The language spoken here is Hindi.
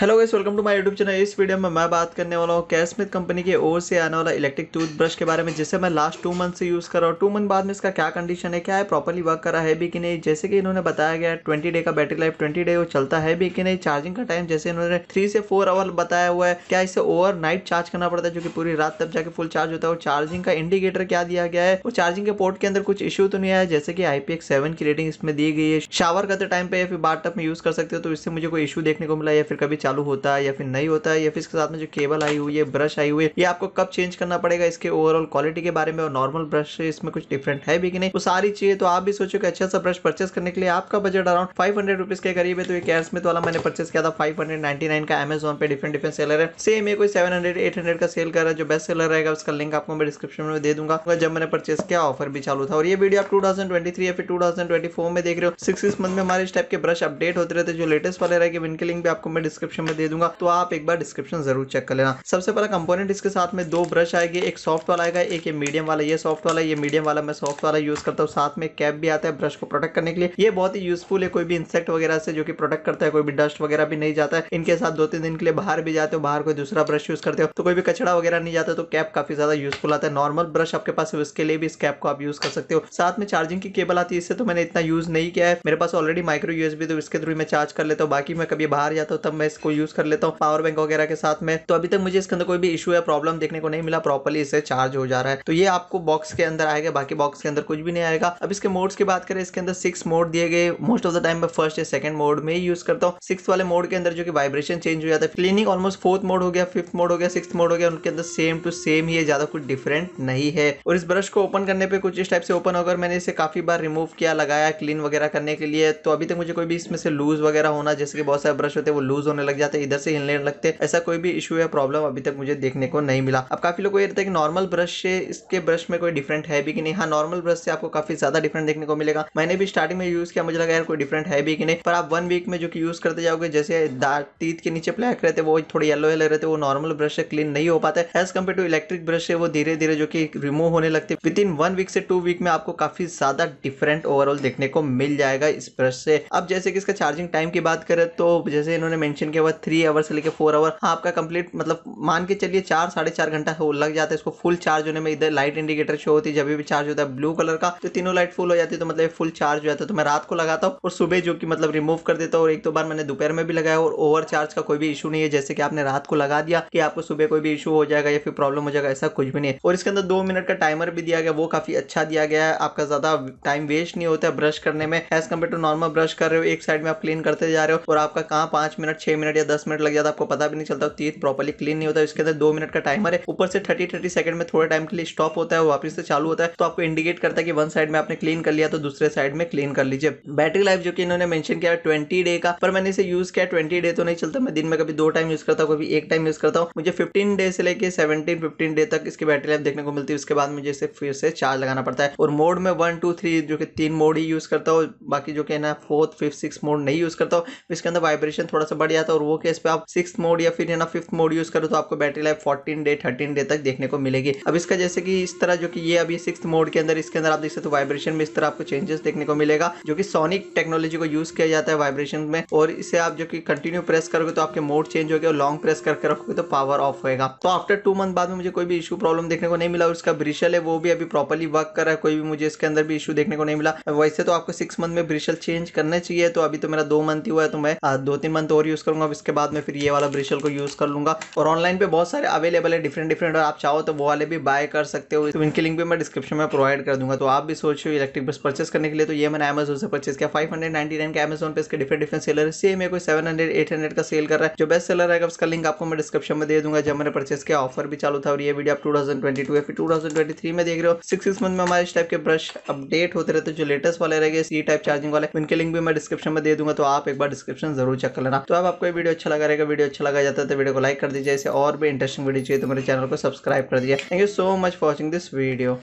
hello guys welcome to my YouTube channel इस वीडियो में मैं बात करने वाला हूँ कैशमिथ कंपनी के ओर से आने वाला इलेक्ट्रिक टूथब्रश के बारे में जिसे मैं लास्ट टू मंथ से यूज़ कर रहा हूँ टू मंथ बाद में इसका क्या कंडीशन है क्या है प्रॉपरली वर्क करा है भी कि नहीं जैसे कि इन्होंने बताया गया ट्वेंटी डे का बैटरी लाइफ ट्वेंटी डे वो चलता है भी कि नहीं चार्जिंग का टाइम जैसे इन्होंने थ्री से फोर आवर बताया हुआ है क्या इसे ओवर नाइट चार्ज करना पड़ता है जो कि पूरी रात तक जाके फुल चार्ज होता है और चार्जिंग का इंडिकेटर क्या दिया गया है और चार्जिंग के पोर्ट के अंदर कुछ इशू तो नहीं आया जैसे कि आई की रेटिंग इसमें दी गई है शावर करते टाइम पर या फिर बार में यूज़ कर सकते हो तो इससे मुझे कोई इशू देखने को मिला या फिर कभी चालू होता है या फिर नहीं होता है या फिर इसके साथ में जो केबल आई हुई है ब्रश आई हुई है ये आपको कब चेंज करना पड़ेगा इसके ओवरऑल क्वालिटी के बारे में और नॉर्मल ब्रश इसमें कुछ डिफरेंट है भी कि नहीं वो सारी चीजें तो आप भी सोचो कि अच्छा सा ब्रश परचेस करने के लिए आपका budget around five hundred rupees के करीब है तो कैर एयरस्मिथ तो वाला मैंने परचेस किया था फाइव हंड्रेड नाइन्टी नाइन का एमेजॉन पे डिफरेंट डिफरेंट सेलर है सेम ये कोई सेवन हंड्रेड एट हंड्रेड का सेल कर रहा है जो बेस्ट सेलर रहेगा उसका लिंक आपको मैं डिस्क्रिप्शन में दे दूंगा जब मैंने परचेस किया ऑफर भी चालू था और ये वीडियो आप टू या फिर टू में देख रहे हो सिक्स मंथ में हमारे इस टाइप के ब्रश अपडेट होते रहते जो लेटेस्ट वाले रहेंगे इनके लिंक भी आपको मैं डिस्क्रिप्शन डिस्क्रिप्शन में दे दूंगा तो आप एक बार डिस्क्रिप्शन जरूर चेक कर लेना सबसे पहला कंपोनेंट इसके साथ में दो ब्रश आएगी एक सॉफ्ट वाला आएगा एक ये मीडियम वाला ये सॉफ्ट वाला ये मीडियम वाला मैं सॉफ्ट वाला यूज करता हूँ साथ में कैप भी आता है ब्रश को प्रोटेक्ट करने के लिए ये बहुत ही यूजफुल है कोई भी इंसेक्ट वगैरह से जो कि प्रोटेक्ट करता है कोई भी डस्ट वगैरह भी नहीं जाता है इनके साथ दो तीन दिन के लिए बाहर भी जाते हो बाहर कोई दूसरा ब्रश यूज करते हो तो कोई भी कचरा वगैरह नहीं जाता तो कैप काफी ज्यादा यूजफुल आता है नॉर्मल ब्रश आपके पास है उसके लिए भी इस कैप को आप यूज कर सकते हो साथ में चार्जिंग की केबल आती है इससे तो मैंने इतना यूज नहीं किया है मेरे पास ऑलरेडी माइक्रो यूएसबी तो इसके थ्रू मैं चार्ज कर लेता हूँ बाकी मैं कभी बाहर जाता हूँ तब मैं इसको यूज कर लेता हूँ पावर बैंक वगैरह के साथ में तो अभी तक मुझे इसके अंदर कोई भी इशू या प्रॉब्लम देखने को नहीं मिला प्रॉपरली इसे चार्ज हो जा रहा है तो ये आपको बॉक्स के अंदर आएगा बाकी बॉक्स के अंदर कुछ भी नहीं आएगा अब इसके मोड्स की बात करें इसके अंदर सिक्स मोड दिए गए मोस्ट ऑफ द टाइम मैं फर्स्ट या सेकंड मोड में ही यूज करता हूँ सिक्स वाले मोड के अंदर जो कि वाइब्रेशन चेंज हो जाता है क्लीनिंग ऑलमोस्ट फोर्थ मोड हो गया फिफ्थ मोड हो गया सिक्स मोड हो गया उनके अंदर सेम टू सेम ही है ज्यादा कुछ डिफरेंट नहीं है और इस ब्रश को ओपन करने पर कुछ इस टाइप से ओपन होकर मैंने इसे काफी बार रिमूव किया लगाया क्लीन वगैरह करने के लिए तो अभी तक मुझे कोई भी इसमें से लूज वगैरह होना जैसे कि बहुत सारे ब्रश होते हैं वो लूज होने लग जाते इधर से हिलने लगते ऐसा कोई भी इशू या प्रॉब्लम अभी तक मुझे देखने को नहीं मिला अब काफी लोग को ये रहता है कि नॉर्मल ब्रश से इसके ब्रश में कोई डिफरेंट है भी कि नहीं हाँ नॉर्मल ब्रश से आपको काफी ज्यादा डिफरेंट देखने को मिलेगा मैंने भी स्टार्टिंग में यूज किया मुझे लगा यार कोई डिफरेंट है भी कि नहीं पर आप वन वीक में जो कि यूज करते जाओगे जैसे दांत के नीचे ब्लैक रहते वो थोड़े येलो येलो रहते वो नॉर्मल ब्रश से क्लीन नहीं हो पाता है as compare to electric brush है वो धीरे धीरे जो कि रिमूव होने लगते विद इन वन वीक से टू वीक में आपको काफी ज्यादा डिफरेंट ओवरऑल देखने को मिल जाएगा इस ब्रश से अब जैसे कि इसका चार्जिंग टाइम की बात करें तो जैसे इन्होंने मेंशन किया के बाद थ्री आवर से लेकर फोर आवर आपका कंप्लीट मतलब मान के चलिए चार साढ़े चार घंटा हो लग जाता है इसको फुल चार्ज होने में इधर लाइट इंडिकेटर शो होती है जब भी चार्ज होता है ब्लू कलर का तो तीनों लाइट फुल हो जाती है तो मतलब फुल चार्ज हो जाता है तो मैं रात को लगाता हूँ और सुबह जो कि मतलब रिमूव कर देता हूँ और एक दो बार मैंने दोपहर में भी लगाया और ओवर चार्ज का कोई भी इशू नहीं है जैसे कि आपने रात को लगा दिया कि आपको सुबह कोई भी इशू हो जाएगा या फिर प्रॉब्लम हो जाएगा ऐसा कुछ भी नहीं है और इसके अंदर दो मिनट का टाइमर भी दिया गया वो काफी अच्छा दिया गया है आपका ज्यादा टाइम वेस्ट नहीं होता है ब्रश करने में as compare to normal brush कर रहे हो एक साइड में आप क्लीन करते जा रहे हो और आपका कहाँ पांच मिनट छह मिनट मिनट या दस मिनट लग जाता आपको पता भी नहीं चलता तीत प्रॉपरली क्लीन नहीं होता है इसके अंदर दो मिनट का टाइमर है ऊपर से थर्टी थर्टी सेकंड में थोड़ा टाइम के लिए स्टॉप होता है वापस से चालू होता है तो आपको इंडिकेट करता है कि वन साइड में आपने क्लीन कर लिया तो दूसरे साइड में क्लीन कर लीजिए बैटरी लाइफ जो कि इन्होंने मेंशन किया ट्वेंटी डे का पर मैंने इसे यूज किया ट्वेंटी डे तो नहीं चलता मैं दिन में कभी दो टाइम यूज करता हूँ कभी एक टाइम यूज करता हूँ मुझे फिफ्टीन डे से लेकर सेवेंटीन फिफ्टीन डे तक इसकी बैटरी लाइफ देखने को मिलती है उसके बाद मुझे इसे फिर से चार्ज लगाना पड़ता है और मोड में वन टू थ्री जो कि तीन मोड ही यूज करता हूँ बाकी जो कहना ना फोर्थ फिफ्थ सिक्स मोड नहीं यूज करता हूँ इसके अंदर वाइब्रेशन थोड़ा सा बढ़ जाता है और वो केस पे आप सिक्स मोड या फिर है ना फिफ्थ मोड यूज करो तो आपको battery life fourteen day thirteen day तक देखने को मिलेगी अब इसका जैसे कि इस तरह जो कि ये अभी सिक्स मोड के अंदर इसके अंदर आप देख सकते हो वाइब्रेशन में इस तरह आपको चेंजेस देखने को मिलेगा जो कि सोनिक टेक्नोलॉजी को यूज किया जाता है वाइब्रेशन में और इसे आप जो कि कंटिन्यू प्रेस करोगे तो आपके मोड चेंज हो गया और लॉन्ग प्रेस करके रखोगे तो पावर ऑफ होगा तो आफ्टर टू मंथ बाद में मुझे कोई भी इशू प्रॉब्लम देखने को नहीं मिला और इसका ब्रिशल है वो भी अभी प्रॉपरली वर्क कर रहा है कोई भी मुझे इसके अंदर भी इशू देखने को नहीं मिला वैसे तो आपको सिक्स मंथ में ब्रिशल चेंज करना चाहिए तो अभी तो मेरा दो मंथ ही हुआ है तो मैं दो तीन मंथ और यूज करूंगा अब इसके बाद में फिर ये वाला ब्रिशल को यूज़ कर लूँगा और ऑनलाइन पे बहुत सारे अवेलेबल है डिफरेंट डिफरेंट और आप चाहो तो वो वाले भी बाय कर सकते हो तो इनकी लिंक भी मैं डिस्क्रिप्शन में प्रोवाइड कर दूंगा तो आप भी सोच रहे इलेक्ट्रिक ब्रश परचेस करने के लिए तो ये मैंने अमेजोन से परचेस किया फाइव हंड्रेड नाइन्टी नाइन का अमेजोन पे इसके डिफरेंट डिफरेंट सेलर है सेम है कोई सेवन हंड्रेड एट हंड्रेड का सेल कर रहा है जो बेस्ट सेलर है उसका लिंक आपको मैं डिस्क्रिप्शन में दे दूंगा जब मैंने परचेस किया ऑफर भी चालू था और ये वीडियो आप टू थाउजेंड ट्वेंटी टू या फिर टू थाउजेंड ट्वेंटी थ्री में देख रहे हो सिक्स सिक्स मंथ में हमारे इस टाइप के ब्रश अपडेट होते रहते जो लेटेस्ट वाले रहेंगे सी टाइप चार्जिंग वाले उनके लिंक भी मैं डिस्क्रिप्शन में दे दूंगा तो आप एक बार डिस्क्रिप्शन जरूर चेक कर लेना तो अब आपको वीडियो अच्छा लगा रहेगा वीडियो अच्छा लगा जाता है तो वीडियो को लाइक कर दीजिए ऐसे और भी इंटरेस्टिंग वीडियो चाहिए तो मेरे चैनल को सब्सक्राइब कर दीजिए thank you so much for watching this video